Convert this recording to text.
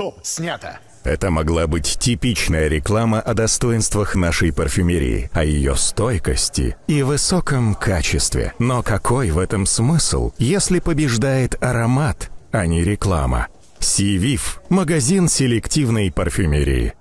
Стоп, снято. Это могла быть типичная реклама о достоинствах нашей парфюмерии, о ее стойкости и высоком качестве. Но какой в этом смысл, если побеждает аромат, а не реклама? Сивив – магазин селективной парфюмерии.